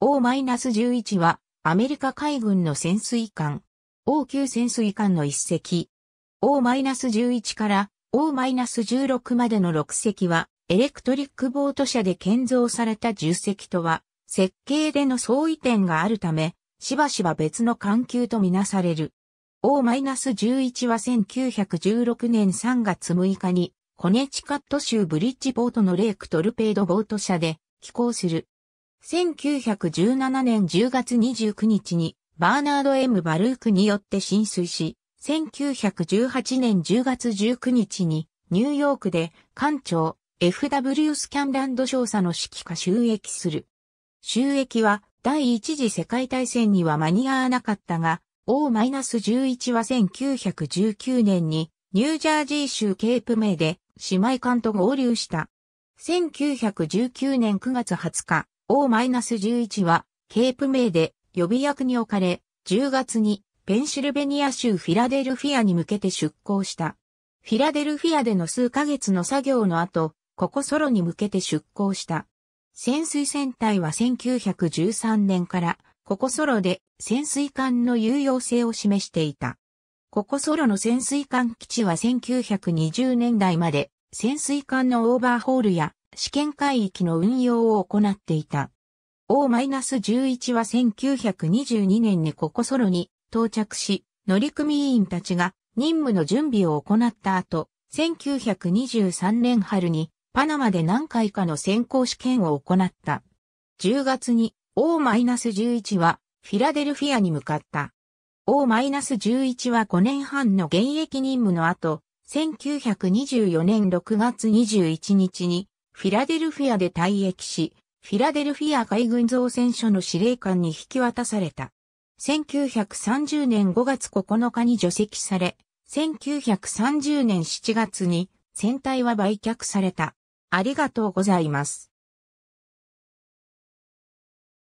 O-11 はアメリカ海軍の潜水艦 o 級潜水艦の一隻 O-11 から O-16 までの6隻はエレクトリックボート車で建造された10隻とは設計での相違点があるためしばしば別の艦級とみなされる O-11 は1916年3月6日にコネチカット州ブリッジボートのレイクトルペードボート車で寄港する。1917年10月29日にバーナード・ M・ バルークによって浸水し、1918年10月19日にニューヨークで艦長 F.W. スキャンランド少佐の指揮下収益する。収益は第一次世界大戦には間に合わなかったが、O-11 は1919年にニュージャージー州ケープ名で姉妹艦と合流した。1919年9月20日、O-11 は、ケープ名で予備役に置かれ、10月にペンシルベニア州フィラデルフィアに向けて出港した。フィラデルフィアでの数ヶ月の作業の後、ここソロに向けて出港した。潜水船隊は1913年から、ここソロで潜水艦の有用性を示していた。ここソロの潜水艦基地は1920年代まで潜水艦のオーバーホールや試験海域の運用を行っていた。O-11 は1922年にココソロに到着し、乗組員たちが任務の準備を行った後、1923年春にパナマで何回かの先行試験を行った。10月に O-11 はフィラデルフィアに向かった。O-11 は5年半の現役任務の後、1924年6月21日にフィラデルフィアで退役し、フィラデルフィア海軍造船所の司令官に引き渡された。1930年5月9日に除籍され、1930年7月に船体は売却された。ありがとうございます。